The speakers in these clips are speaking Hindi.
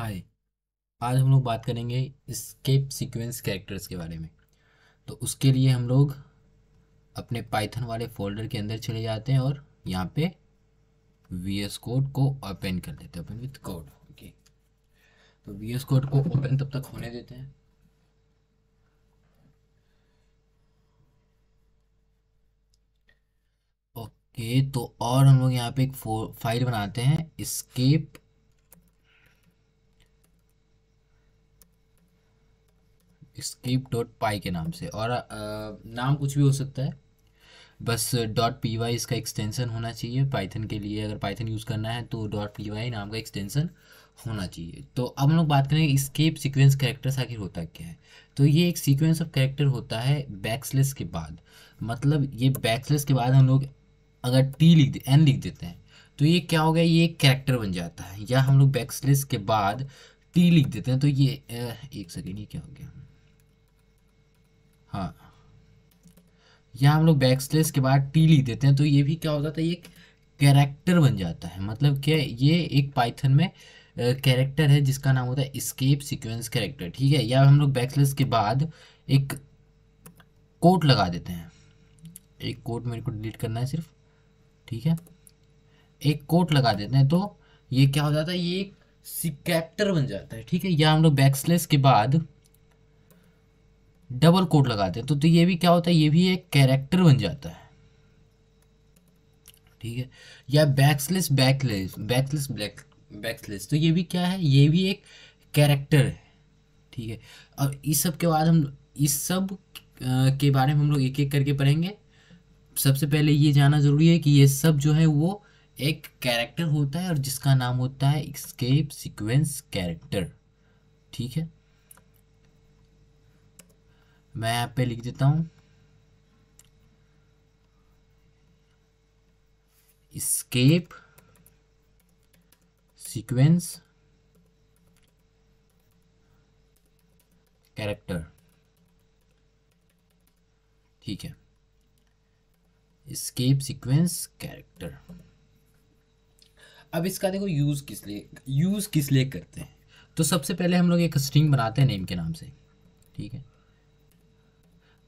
हाय आज हम लोग बात करेंगे स्केप सीक्वेंस कैरेक्टर्स के बारे में तो उसके लिए हम लोग अपने पाइथन वाले फोल्डर के अंदर चले जाते हैं और यहाँ पे वी एस कोड को ओपन कर देते हैं ओपन विथ कोड ओके तो वी एस कोड को ओपन तब तक होने देते हैं ओके तो और हम लोग यहाँ पे एक फाइल बनाते हैं स्केप स्क्रिप्ट डॉट पाई के नाम से और आ, नाम कुछ भी हो सकता है बस डॉट पी वाई इसका एक्सटेंसन होना चाहिए पाइथन के लिए अगर पाइथन यूज़ करना है तो डॉट पी वाई नाम का एक्सटेंसन होना चाहिए तो अब हम लोग बात करें स्केप सीक्वेंस कैरेक्टर्स आखिर होता क्या है तो ये एक सीक्वेंस ऑफ कैरेक्टर होता है बैक्सलेस के बाद मतलब ये बैक्सलेस के बाद हम लोग अगर टी लिख दे एन लिख देते हैं तो ये क्या हो गया ये एक कैरेक्टर बन जाता है या हम लोग बैक्सलेस के बाद टी लिख देते हैं तो ये एक सेकेंड ये क्या हो गया हाँ यहाँ हम लोग बैक स्लेस के बाद टी लिख देते हैं तो ये भी क्या हो जाता है एक कैरेक्टर बन जाता है मतलब क्या ये एक पाइथन में कैरेक्टर है जिसका नाम होता है स्केप सिक्वेंस कैरेक्टर ठीक है या हम लोग बैक स्लेस के बाद एक कोट लगा देते हैं एक कोट मेरे को डिलीट करना है सिर्फ ठीक है एक कोट लगा देते हैं तो ये क्या हो जाता है ये एक कैरेक्टर बन जाता है ठीक है या हम लोग बैक स्लेस के बाद डबल कोट लगाते हैं तो, तो ये भी क्या होता है ये भी एक कैरेक्टर बन जाता है ठीक है या backslash backslash backslash black backslash तो ये भी क्या है ये भी एक कैरेक्टर है ठीक है और इस सब के बाद हम इस सब के बारे में हम लोग एक एक करके पढ़ेंगे सबसे पहले ये जानना ज़रूरी है कि ये सब जो है वो एक कैरेक्टर होता है और जिसका नाम होता है स्केप सिक्वेंस कैरेक्टर ठीक है मैं ऐप पे लिख देता हूँ स्केप सीक्वेंस कैरेक्टर ठीक है स्केप सीक्वेंस कैरेक्टर अब इसका देखो यूज़ किस लिए यूज़ किस लिए करते हैं तो सबसे पहले हम लोग एक स्ट्रिंग बनाते हैं नेम के नाम से ठीक है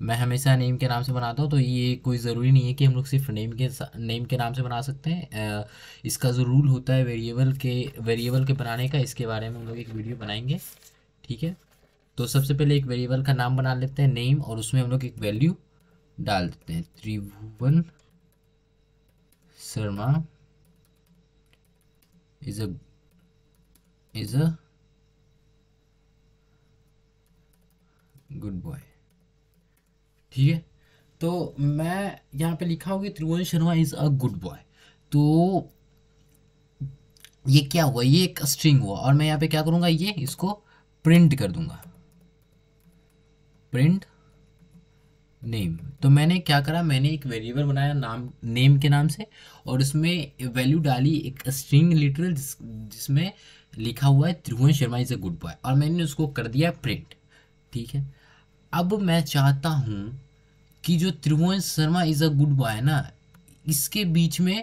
मैं हमेशा नेम के नाम से बनाता हूँ तो ये कोई ज़रूरी नहीं है कि हम लोग सिर्फ नेम के नेम के नाम से बना सकते हैं इसका जो रूल होता है वेरिएबल के वेरिएबल के बनाने का इसके बारे में हम लोग एक वीडियो बनाएंगे ठीक है तो सबसे पहले एक वेरिएबल का नाम बना लेते हैं नेम और उसमें हम लोग एक वैल्यू डाल देते हैं Tribhuvan Sharma is a is a good boy ठीक है तो मैं यहाँ पे लिखा होगी Tribhuvan Sharma is a good boy तो ये क्या हुआ ये एक स्ट्रिंग हुआ और मैं यहाँ पे क्या करूँगा ये इसको प्रिंट कर दूंगा प्रिंट नेम तो मैंने क्या करा मैंने एक वेरिएबल बनाया नाम नेम के नाम से और उसमें वैल्यू डाली एक स्ट्रिंग लिटरल जिस, जिसमें लिखा हुआ है Tribhuvan Sharma is a good boy और मैंने उसको कर दिया प्रिंट ठीक है अब मैं चाहता हूँ कि जो Tribhuvan Sharma is a good boy है ना इसके बीच में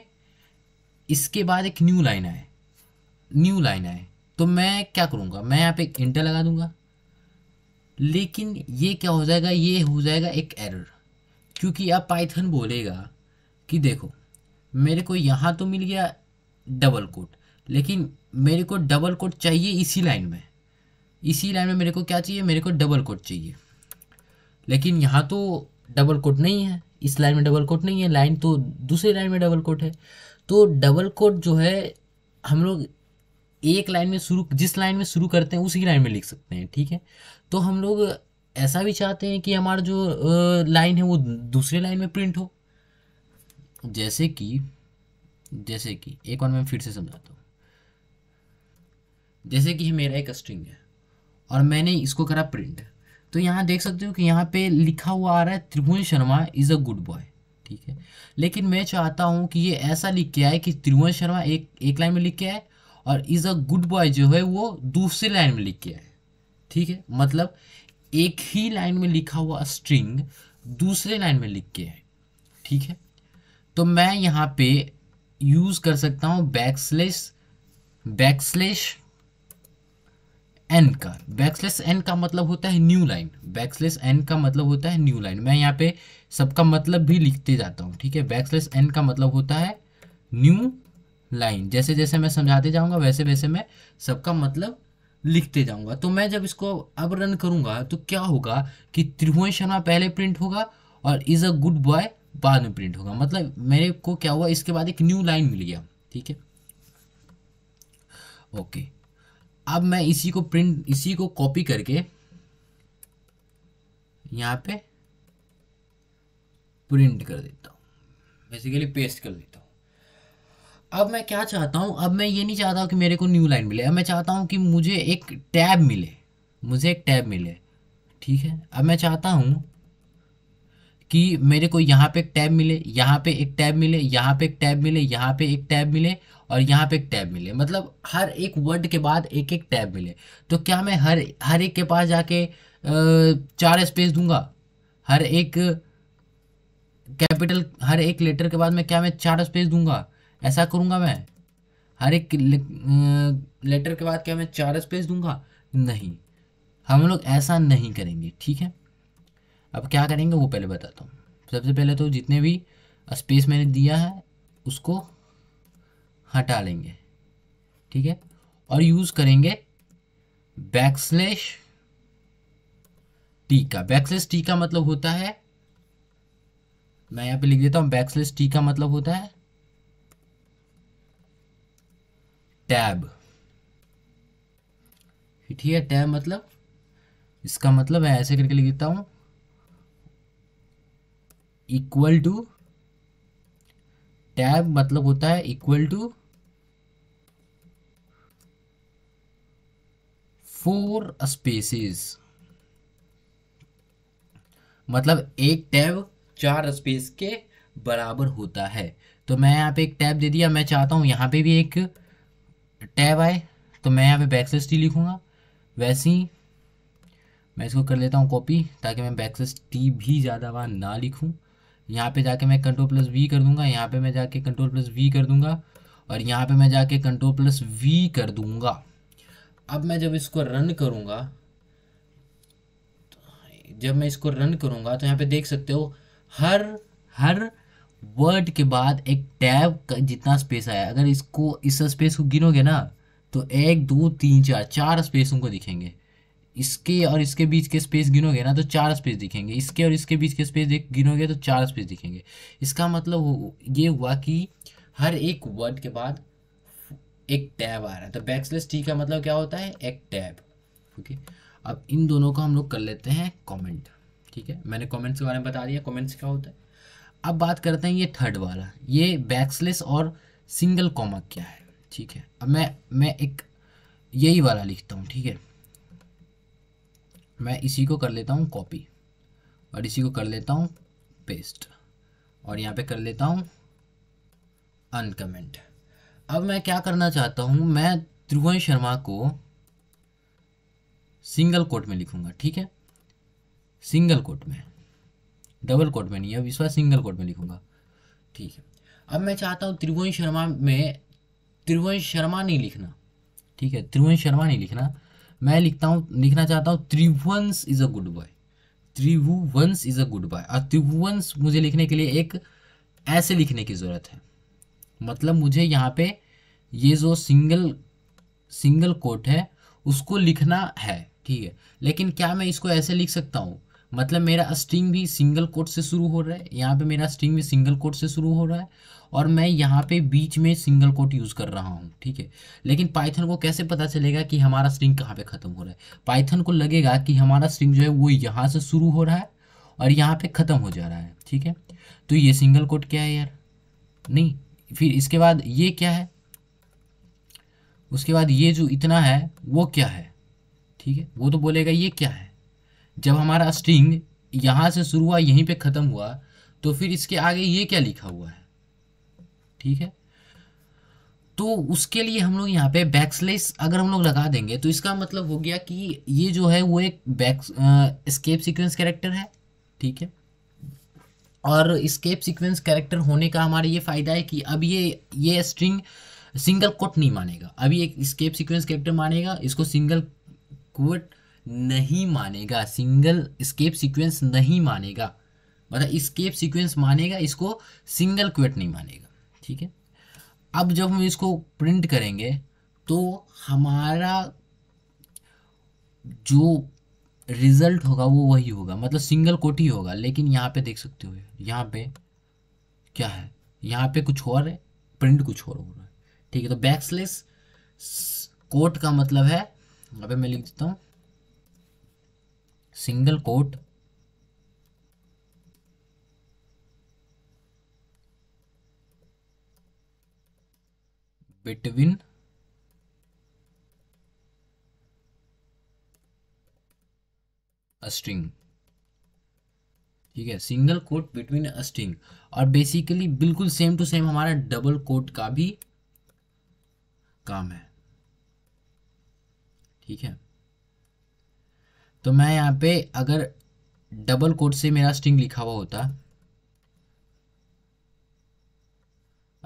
इसके बाद एक न्यू लाइन आए न्यू लाइन आए तो मैं क्या करूँगा मैं यहाँ पे एक इंटर लगा दूँगा लेकिन ये क्या हो जाएगा ये हो जाएगा एक एरर क्योंकि अब पाइथन बोलेगा कि देखो मेरे को यहाँ तो मिल गया डबल कोट लेकिन मेरे को डबल कोट चाहिए इसी लाइन में इसी लाइन में मेरे को क्या चाहिए मेरे को डबल कोट चाहिए लेकिन यहाँ तो डबल कोट नहीं है इस लाइन में डबल कोट नहीं है लाइन तो दूसरी लाइन में डबल कोट है तो डबल कोट जो है हम लोग एक लाइन में शुरू जिस लाइन में शुरू करते हैं उसी लाइन में लिख सकते हैं ठीक है तो हम लोग ऐसा भी चाहते हैं कि हमारा जो लाइन है वो दूसरे लाइन में प्रिंट हो जैसे कि जैसे कि एक बार मैं फिर से समझाता हूँ जैसे कि मेरा एक स्ट्रिंग है और मैंने इसको करा प्रिंट तो यहाँ देख सकते हो कि यहाँ पे लिखा हुआ आ रहा है Tribhuvan Sharma is a good boy ठीक है लेकिन मैं चाहता हूँ कि ये ऐसा लिख के आए कि त्रिभुवन शर्मा एक एक लाइन में लिख के आए और इज़ अ गुड बॉय जो है वो दूसरी लाइन में लिख के आए ठीक है मतलब एक ही लाइन में लिखा हुआ स्ट्रिंग दूसरे लाइन में लिख के आए ठीक है तो मैं यहाँ पे यूज़ कर सकता हूँ back slash back slash n का बैक्सलेस एन का मतलब होता है न्यू लाइन बैक्सलेस एन का मतलब होता है न्यू लाइन मैं यहाँ पे सबका मतलब भी लिखते जाता हूँ ठीक है बैक्सलेस एन का मतलब होता है न्यू लाइन जैसे जैसे मैं समझाते जाऊँगा वैसे वैसे मैं सबका मतलब लिखते जाऊँगा तो मैं जब इसको अब रन करूँगा तो क्या होगा कि त्रिभुवन शर्मा पहले प्रिंट होगा और इज़ अ गुड बॉय बाद में प्रिंट होगा मतलब मेरे को क्या हुआ इसके बाद एक न्यू लाइन मिल गया ठीक है ओके okay. अब मैं इसी को प्रिंट इसी को कॉपी करके यहाँ पे प्रिंट कर देता हूँ बेसिकली पेस्ट कर देता हूँ अब मैं क्या चाहता हूँ अब मैं ये नहीं चाहता कि मेरे को न्यू लाइन मिले अब मैं चाहता हूँ कि मुझे एक टैब मिले मुझे एक टैब मिले ठीक है अब मैं चाहता हूँ कि मेरे को यहाँ पे एक टैब मिले यहाँ पे एक टैब मिले यहाँ पे एक टैब मिले यहाँ पे एक टैब मिले और यहाँ पे एक टैब मिले मतलब हर एक वर्ड के बाद एक एक टैब मिले तो क्या मैं हर हर एक के पास जाके चार स्पेस दूंगा हर एक कैपिटल हर एक लेटर के बाद मैं क्या मैं चार स्पेस दूंगा ऐसा करूँगा मैं हर एक लेटर के बाद क्या मैं चार स्पेस दूंगा नहीं हम लोग ऐसा नहीं करेंगे ठीक है अब क्या करेंगे वो पहले बताता हूँ सबसे पहले तो जितने भी स्पेस मैंने दिया है उसको हटा लेंगे ठीक है और यूज़ करेंगे बैकस्लेश टी का बैकस्लेश टी का मतलब होता है मैं यहाँ पे लिख देता हूँ बैक्सलेस टी का मतलब होता है टैब ठीक है टैब मतलब इसका मतलब है ऐसे करके लिख देता हूँ इक्वल टू टैब मतलब होता है इक्वल टू फोर स्पेसेस मतलब एक टैब चार स्पेस के बराबर होता है तो मैं यहाँ पे एक टैब दे दिया मैं चाहता हूँ यहाँ पे भी एक टैब आए तो मैं यहाँ पे बैकसेस टी लिखूँगा वैसे ही मैं इसको कर लेता हूँ कॉपी ताकि मैं बैकसेस टी भी ज़्यादा बार ना लिखूँ यहाँ पे जाके मैं कंट्रोल प्लस वी कर दूंगा यहाँ पे मैं जाके कंट्रोल प्लस वी कर दूंगा और यहाँ पे मैं जाके कंट्रोल प्लस वी कर दूंगा अब मैं जब इसको रन करूँगा जब मैं इसको रन करूँगा तो यहाँ पे देख सकते हो हर हर वर्ड के बाद एक टैब का जितना स्पेस आया अगर इसको इस स्पेस को गिनोगे ना तो एक दो तीन चार चार स्पेस उनको दिखेंगे इसके और इसके बीच के स्पेस गिनोगे ना तो चार स्पेस दिखेंगे इसके और इसके बीच के स्पेस गिनोगे तो चार स्पेस दिखेंगे इसका मतलब ये हुआ कि हर एक वर्ड के बाद एक टैब आ रहा है तो बैक्सलेस टी का मतलब क्या होता है एक टैब ओके अब इन दोनों को हम लोग कर लेते हैं कॉमेंट ठीक है मैंने कॉमेंट्स के बारे में बता दिया कॉमेंट्स क्या होता है अब बात करते हैं ये थर्ड वाला ये बैक्सलेस और सिंगल कॉमा क्या है ठीक है अब मैं मैं एक यही वाला लिखता हूँ ठीक है मैं इसी को कर लेता हूँ कॉपी और इसी को कर लेता हूँ पेस्ट और यहाँ पे कर लेता हूँ अनकमेंट अब मैं क्या करना चाहता हूँ मैं ध्रुवन शर्मा को सिंगल कोट में लिखूंगा ठीक है सिंगल कोट में डबल कोट में नहीं है इस सिंगल कोट में लिखूंगा ठीक है अब मैं चाहता हूँ त्रिभुवन शर्मा में त्रिभुवन शर्मा नहीं लिखना ठीक है त्रिभुवन शर्मा नहीं लिखना मैं लिखता हूँ लिखना चाहता हूँ Tribhuvansh is a good boy Tribhuvansh is a good boy और त्रिभुवंश मुझे लिखने के लिए एक ऐसे लिखने की ज़रूरत है मतलब मुझे यहाँ पे ये जो सिंगल सिंगल कोट है उसको लिखना है ठीक है लेकिन क्या मैं इसको ऐसे लिख सकता हूँ मतलब मेरा स्ट्रिंग भी सिंगल कोट से शुरू हो रहा है यहाँ पे मेरा स्ट्रिंग भी सिंगल कोट से शुरू हो रहा है और मैं यहाँ पे बीच में सिंगल कोट यूज़ कर रहा हूँ ठीक है लेकिन पाइथन को कैसे पता चलेगा कि हमारा स्ट्रिंग कहाँ पे ख़त्म हो रहा है पाइथन को लगेगा कि हमारा स्ट्रिंग जो है वो यहाँ से शुरू हो रहा है और यहाँ पे ख़त्म हो जा रहा है ठीक है तो ये सिंगल कोट क्या है यार नहीं फिर इसके बाद ये क्या है उसके बाद ये जो इतना है वो क्या है ठीक है वो तो बोलेगा ये क्या है जब हमारा स्ट्रिंग यहाँ से शुरू हुआ यहीं पे ख़त्म हुआ तो फिर इसके आगे ये क्या लिखा हुआ है ठीक है तो उसके लिए हम लोग यहाँ पे बैक्सलेस अगर हम लोग लगा देंगे तो इसका मतलब हो गया कि ये जो है वो एक बैक स्केप सिक्वेंस कैरेक्टर है ठीक है और स्केप सिक्वेंस कैरेक्टर होने का हमारा ये फ़ायदा है कि अब ये ये स्ट्रिंग सिंगल कोट नहीं मानेगा अभी एक स्केप सिक्वेंस कैरेक्टर मानेगा इसको सिंगल कोट नहीं मानेगा सिंगल स्केप सीक्वेंस नहीं मानेगा मतलब स्केप सीक्वेंस मानेगा इसको सिंगल क्वेट नहीं मानेगा ठीक है अब जब हम इसको प्रिंट करेंगे तो हमारा जो रिजल्ट होगा वो वही होगा मतलब सिंगल कोट ही होगा लेकिन यहाँ पे देख सकते हो यहाँ पे क्या है यहाँ पे कुछ और है प्रिंट कुछ और हो रहा है ठीक है तो बैक्सलेस कोट का मतलब है अभी मैं लिख देता हूँ single quote between a string ठीक है single quote between a string और बेसिकली बिल्कुल सेम टू सेम हमारा डबल कोट का भी काम है ठीक है तो मैं यहाँ पे अगर डबल कोट से मेरा स्ट्रिंग लिखा हुआ होता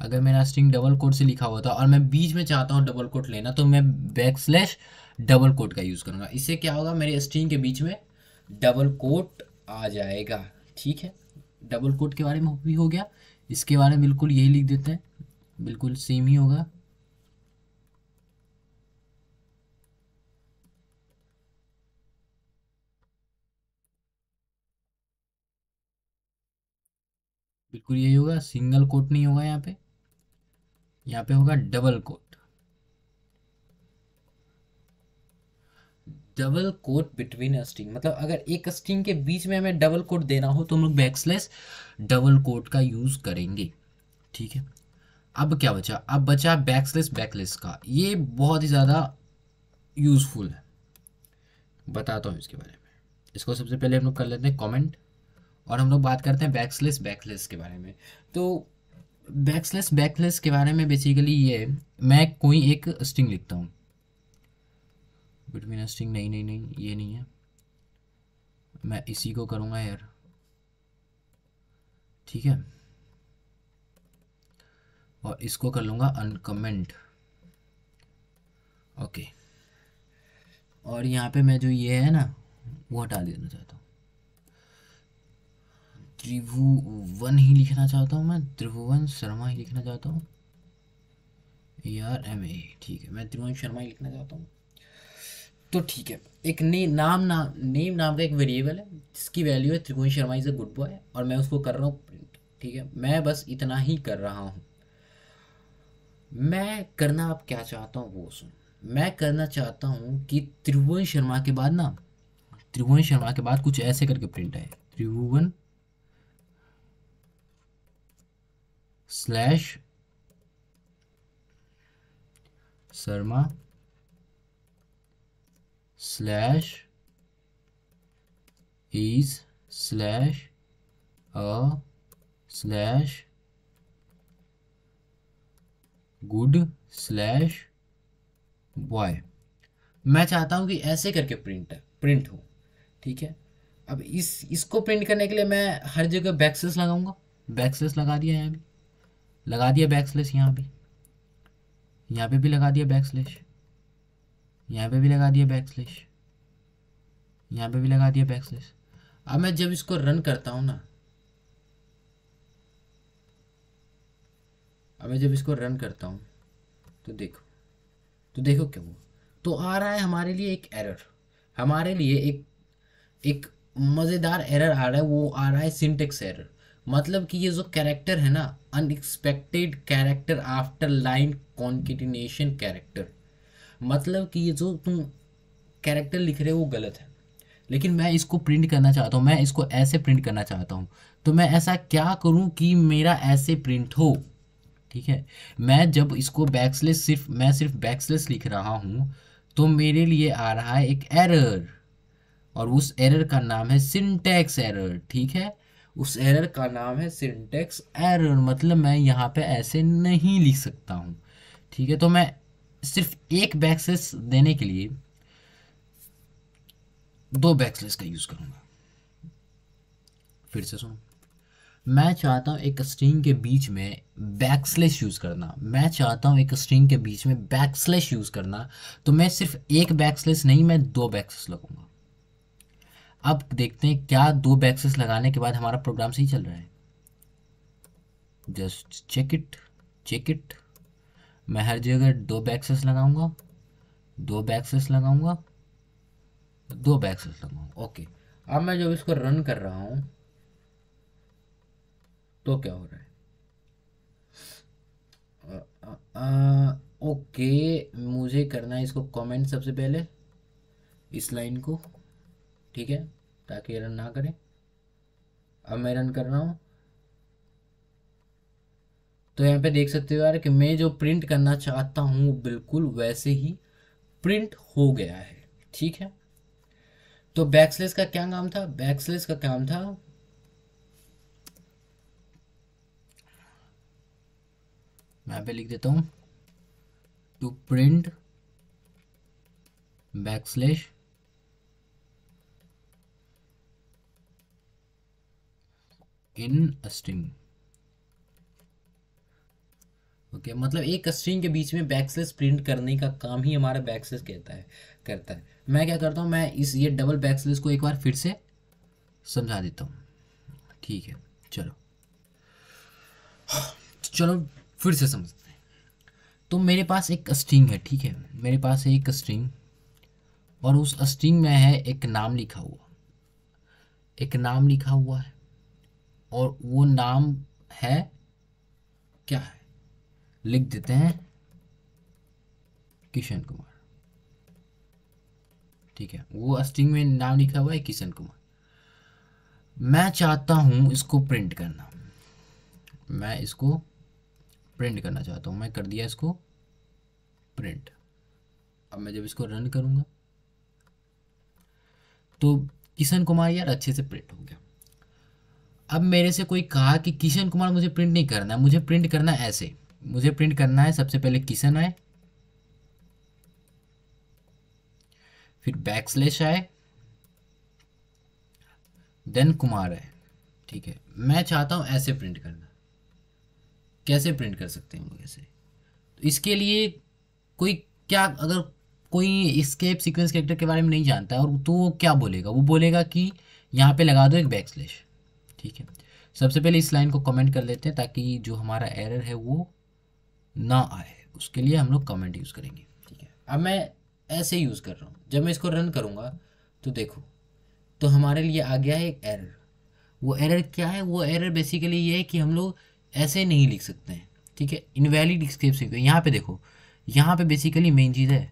अगर मेरा स्ट्रिंग डबल कोट से लिखा हुआ था और मैं बीच में चाहता हूँ डबल कोट लेना तो मैं बैक स्लैश डबल कोट का यूज़ करूँगा इससे क्या होगा मेरे स्ट्रिंग के बीच में डबल कोट आ जाएगा ठीक है डबल कोट के बारे में भी हो गया इसके बारे में बिल्कुल यही लिख देते हैं बिल्कुल सेम ही होगा बिल्कुल यही होगा सिंगल कोट नहीं होगा यहाँ पे यहाँ पे होगा double quote double quote between string मतलब अगर एक स्ट्रिंग के बीच में हमें डबल कोट देना हो तो हम लोग बैक्सलेस डबल कोट का यूज़ करेंगे ठीक है अब क्या बचा अब बचा बैक्सलेस बैकलेस का ये बहुत ही ज़्यादा यूज़फुल है बताता हूँ इसके बारे में इसको सबसे पहले हम लोग कर लेते हैं कॉमेंट और हम लोग बात करते हैं बैक्सलेस बैकलेस के बारे में तो बैक्सलेस बैकलेस के बारे में बेसिकली ये मैं कोई एक स्ट्रिंग लिखता हूँ बिटवीन स्ट्रिंग नहीं नहीं नहीं ये नहीं है मैं इसी को करूँगा यार ठीक है और इसको कर लूँगा अनकमेंट ओके और यहाँ पे मैं जो ये है ना वो हटा देना चाहता हूँ त्रिभुवन ही लिखना चाहता हूँ मैं त्रिभुवन शर्मा ही लिखना चाहता हूँ ए आर एम ए ठीक है मैं त्रिभुवन शर्मा ही लिखना चाहता हूँ तो ठीक है एक ने, नाम नाम नेम नाम का एक वेरिएबल है जिसकी वैल्यू है Tribhuvan Sharma is a good boy और मैं उसको कर रहा हूँ प्रिंट ठीक है मैं बस इतना ही कर रहा हूँ मैं करना आप क्या चाहता हूँ वो सुन मैं करना चाहता हूँ कि त्रिभुवन शर्मा के बाद ना त्रिभुवन शर्मा के बाद कुछ ऐसे करके प्रिंट आए Tribhuvan slash Sharma slash is slash a slash good slash boy मैं चाहता हूँ कि ऐसे करके प्रिंट प्रिंट हो ठीक है अब इस इसको प्रिंट करने के लिए मैं हर जगह बैक्सेस लगाऊंगा बैक्सेस लगा दिया है अभी लगा दिया बैक स्लेश यहाँ पे यहाँ पे भी लगा दिया बैक स्लेश यहाँ पे भी लगा दिया बैक स्लेश यहाँ पे भी लगा दिया बैक स्लेश अब मैं जब इसको रन करता हूँ ना अब मैं जब इसको रन करता हूँ तो देखो तो देखो क्या हुआ तो आ रहा है हमारे लिए एक एरर हमारे लिए एक एक मज़ेदार एरर आ रहा है वो आ रहा है सिंटेक्स एरर मतलब कि ये जो कैरेक्टर है ना unexpected character after line continuation character मतलब कि ये जो तुम कैरेक्टर लिख रहे हो वो गलत है लेकिन मैं इसको प्रिंट करना चाहता हूँ मैं इसको ऐसे प्रिंट करना चाहता हूँ तो मैं ऐसा क्या करूँ कि मेरा ऐसे प्रिंट हो ठीक है मैं जब इसको बैक्सलेस सिर्फ मैं सिर्फ बैक्सलेस लिख रहा हूँ तो मेरे लिए आ रहा है एक एरर और उस एरर का नाम है सिंटैक्स एरर ठीक है उस एरर का नाम है सिंटेक्स एरर मतलब मैं यहाँ पे ऐसे नहीं लिख सकता हूँ ठीक है तो मैं सिर्फ एक बैक्सेस देने के लिए दो बैक्सलेस का यूज़ करूँगा फिर से सुनो मैं चाहता हूँ एक स्ट्रिंग के बीच में बैकस्लैश यूज़ करना मैं चाहता हूँ एक स्ट्रिंग के बीच में बैकस्लैश यूज़ करना तो मैं सिर्फ एक बैकस्लैश नहीं मैं दो बैकस्लैश लगूंगा अब देखते हैं क्या दो बैक्सेस लगाने के बाद हमारा प्रोग्राम सही चल रहा है just check it check it मैं हर जगह दो बैक्सेस लगाऊंगा दो बैक्सेस लगाऊंगा दो बैक्सेस लगाऊंगा ओके अब मैं जब इसको रन कर रहा हूँ तो क्या हो रहा है ओके मुझे करना है इसको कमेंट सबसे पहले इस लाइन को ठीक है ताकि रन ना करें अब मैं रन कर रहा हूँ तो यहाँ पे देख सकते हो यार कि मैं जो प्रिंट करना चाहता हूँ बिल्कुल वैसे ही प्रिंट हो गया है ठीक है तो बैक्सलेस का क्या काम था बैक्सलेस का काम था मैं पे लिख देता हूं to print backslash in string okay okay, मतलब एक स्ट्रिंग के बीच में बैकस्लैश प्रिंट करने का काम ही हमारा बैकस्लैश कहता है करता है मैं क्या करता हूँ मैं इस ये डबल बैकस्लैश को एक बार फिर से समझा देता हूँ ठीक है चलो चलो फिर से समझते हैं तो मेरे पास एक स्ट्रिंग है ठीक है मेरे पास है एक स्ट्रिंग और उस स्ट्रिंग में है एक नाम लिखा हुआ एक नाम लिखा हुआ है और वो नाम है क्या है लिख देते हैं किशन कुमार ठीक है वो स्ट्रिंग में नाम लिखा हुआ है किशन कुमार मैं चाहता हूं इसको प्रिंट करना मैं इसको प्रिंट करना चाहता हूं मैं कर दिया इसको प्रिंट अब मैं जब इसको रन करूंगा तो किशन कुमार यार अच्छे से प्रिंट हो गया अब मेरे से कोई कहा कि किशन कुमार मुझे प्रिंट नहीं करना है मुझे प्रिंट करना है ऐसे मुझे प्रिंट करना है सबसे पहले किशन आए फिर बैकस्लेश आए देन कुमार आए ठीक है मैं चाहता हूं ऐसे प्रिंट करना कैसे प्रिंट कर सकते हैं ऐसे तो इसके लिए कोई क्या अगर कोई स्केप सीक्वेंस कैरेक्टर के बारे में नहीं जानता है और तो वो क्या बोलेगा वो बोलेगा कि यहाँ पे लगा दो एक बैक स्लेश ठीक है सबसे पहले इस लाइन को कमेंट कर लेते हैं ताकि जो हमारा एरर है वो ना आए उसके लिए हम लोग कमेंट यूज़ करेंगे ठीक है अब मैं ऐसे यूज़ कर रहा हूँ जब मैं इसको रन करूँगा तो देखो तो हमारे लिए आ गया है एक एरर वो एरर क्या है वो एरर बेसिकली ये है कि हम लोग ऐसे नहीं लिख सकते हैं ठीक है इनवैलिड स्केप से यहाँ पे देखो यहाँ पे बेसिकली मेन चीज़ है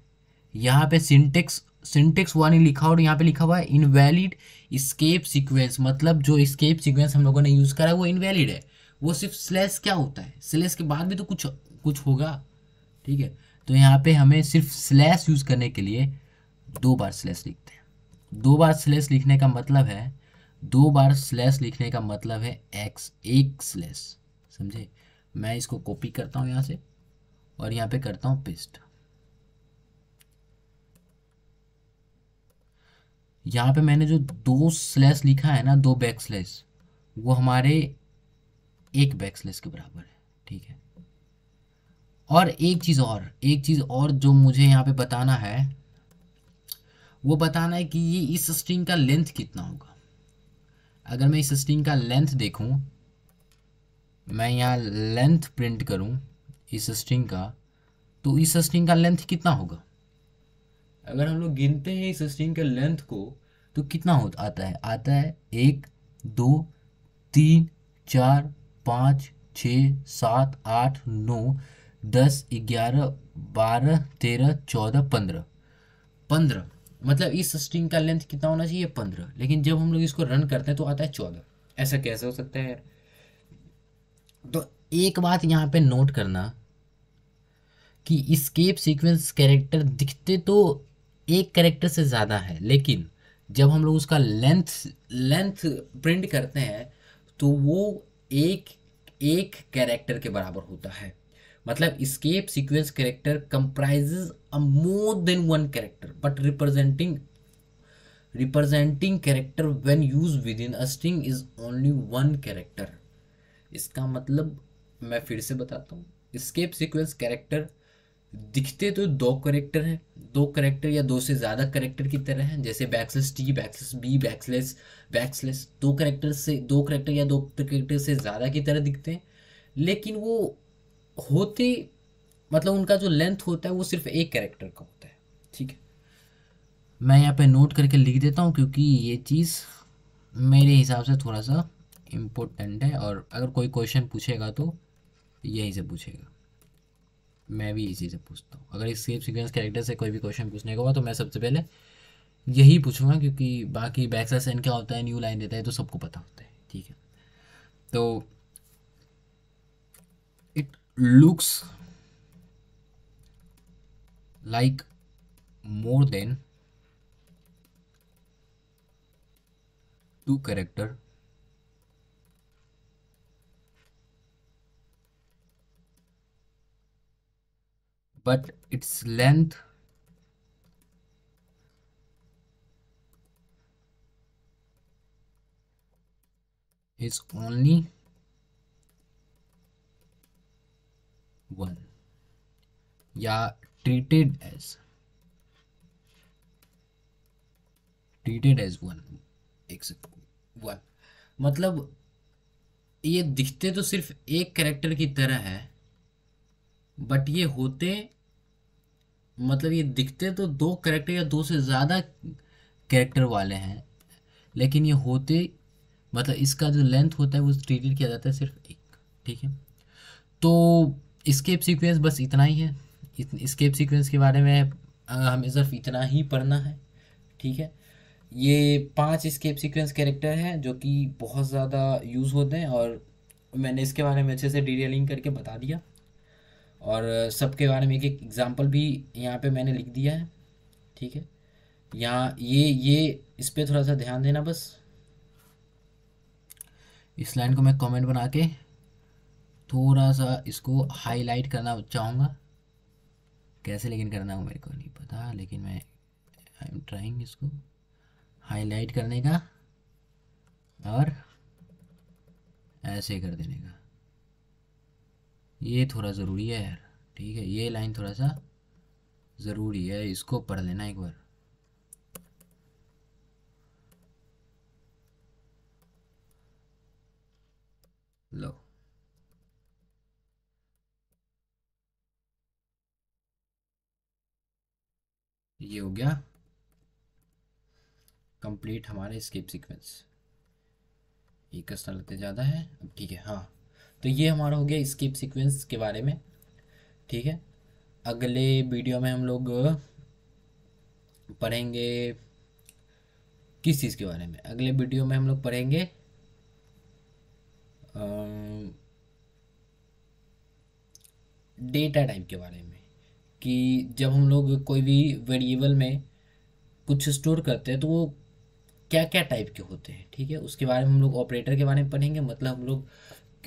यहाँ पे सिंटेक्स सिंटेक्स वन ही लिखा और यहाँ पे लिखा हुआ है इनवैलिड स्केप सीक्वेंस मतलब जो स्केप सीक्वेंस हम लोगों ने यूज़ करा है वो इनवैलिड है वो सिर्फ स्लैश क्या होता है स्लैश के बाद भी तो कुछ कुछ होगा ठीक है तो यहाँ पे हमें सिर्फ स्लैश यूज़ करने के लिए दो बार स्लैश लिखते हैं दो बार स्लैश लिखने का मतलब है दो बार स्लैश लिखने का मतलब है एक्स एक स्लैश समझे मैं इसको कॉपी करता हूँ यहाँ से और यहाँ पे करता हूँ पेस्ट यहाँ पे मैंने जो दो स्लैश लिखा है ना दो बैक स्लैश वो हमारे एक बैक स्लैश के बराबर है ठीक है और एक चीज़ और एक चीज़ और जो मुझे यहाँ पे बताना है वो बताना है कि ये इस स्ट्रिंग का लेंथ कितना होगा अगर मैं इस स्ट्रिंग का लेंथ देखूं मैं यहाँ लेंथ प्रिंट करूं इस स्ट्रिंग का तो इस स्ट्रिंग का लेंथ कितना होगा अगर हम लोग गिनते हैं इस स्ट्रिंग के लेंथ को तो कितना होता आता है आता है एक दो तीन चार पाँच छ सात आठ नौ दस ग्यारह बारह तेरह चौदह पंद्रह पंद्रह मतलब इस स्ट्रिंग का लेंथ कितना होना चाहिए पंद्रह लेकिन जब हम लोग इसको रन करते हैं तो आता है चौदह ऐसा कैसे हो सकता है तो एक बात यहाँ पे नोट करना कि स्केप सीक्वेंस कैरेक्टर दिखते तो एक करेक्टर से ज़्यादा है लेकिन जब हम लोग उसका लेंथ लेंथ प्रिंट करते हैं तो वो एक एक कैरेक्टर के बराबर होता है मतलब escape sequence character comprises a more than one character but representing representing character when use with in a string is only one character इसका मतलब मैं फिर से बताता हूँ स्केप सीक्वेंस कैरेक्टर दिखते तो दो करेक्टर हैं दो करेक्टर या दो से ज़्यादा करेक्टर की तरह हैं जैसे backslash T backslash B backslash backslash दो करेक्टर से दो करेक्टर या दो करेक्टर से ज़्यादा की तरह दिखते हैं लेकिन वो होते मतलब उनका जो लेंथ होता है वो सिर्फ एक करेक्टर का होता है ठीक है मैं यहाँ पे नोट करके लिख देता हूँ क्योंकि ये चीज़ मेरे हिसाब से थोड़ा सा इम्पोर्टेंट है और अगर कोई क्वेश्चन पूछेगा तो यही से पूछेगा मैं भी इसी से पूछता हूँ अगर इस स्क्रिप्ट सिक्वेंस कैरेक्टर से कोई भी क्वेश्चन पूछने का हुआ तो मैं सबसे पहले यही पूछूंगा क्योंकि बाकी बैक सा सेन क्या होता है न्यू लाइन देता है तो सबको पता होता है ठीक है तो it looks like more than two character but its length is only one yeah treated as treated as one exactly one मतलब ये दिखते तो सिर्फ एक करेक्टर की तरह है बट ये होते मतलब ये दिखते तो दो करेक्टर या दो से ज़्यादा कैरेक्टर वाले हैं लेकिन ये होते मतलब इसका जो लेंथ होता है वो ट्रीटेड किया जाता है सिर्फ एक ठीक है तो स्केप सीक्वेंस बस इतना ही है स्केप सीक्वेंस के बारे में हमें सिर्फ इतना ही पढ़ना है ठीक है ये पांच स्केप सीक्वेंस कैरेक्टर हैं जो कि बहुत ज़्यादा यूज़ होते हैं और मैंने इसके बारे में अच्छे से डिटेलिंग करके बता दिया और सब के बारे में एक एक एग्ज़ाम्पल भी यहाँ पे मैंने लिख दिया है ठीक है यहाँ ये ये इस पर थोड़ा सा ध्यान देना बस इस लाइन को मैं कमेंट बना के थोड़ा सा इसको हाईलाइट करना चाहूँगा कैसे लेकिन करना हो मेरे को नहीं पता लेकिन मैं आई एम ट्राइंग इसको हाईलाइट करने का और ऐसे कर देने का ये थोड़ा ज़रूरी है यार ठीक है ये लाइन थोड़ा सा ज़रूरी है इसको पढ़ लेना एक बार लो ये हो गया कंप्लीट हमारे स्किप सीक्वेंस एक का लगते ज़्यादा है अब ठीक है हाँ तो ये हमारा हो गया स्किप सीक्वेंस के बारे में ठीक है अगले वीडियो में हम लोग पढ़ेंगे किस चीज़ के बारे में अगले वीडियो में हम लोग पढ़ेंगे डेटा टाइप के बारे में कि जब हम लोग कोई भी वेरिएबल में कुछ स्टोर करते हैं तो वो क्या क्या टाइप के होते हैं ठीक है उसके बारे में हम लोग ऑपरेटर के बारे में पढ़ेंगे मतलब हम लोग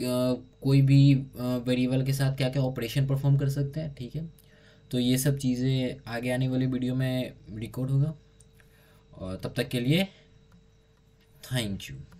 कोई भी वेरिएबल के साथ क्या क्या ऑपरेशन परफॉर्म कर सकते हैं ठीक है तो ये सब चीज़ें आगे आने वाले वीडियो में रिकॉर्ड होगा और तब तक के लिए थैंक यू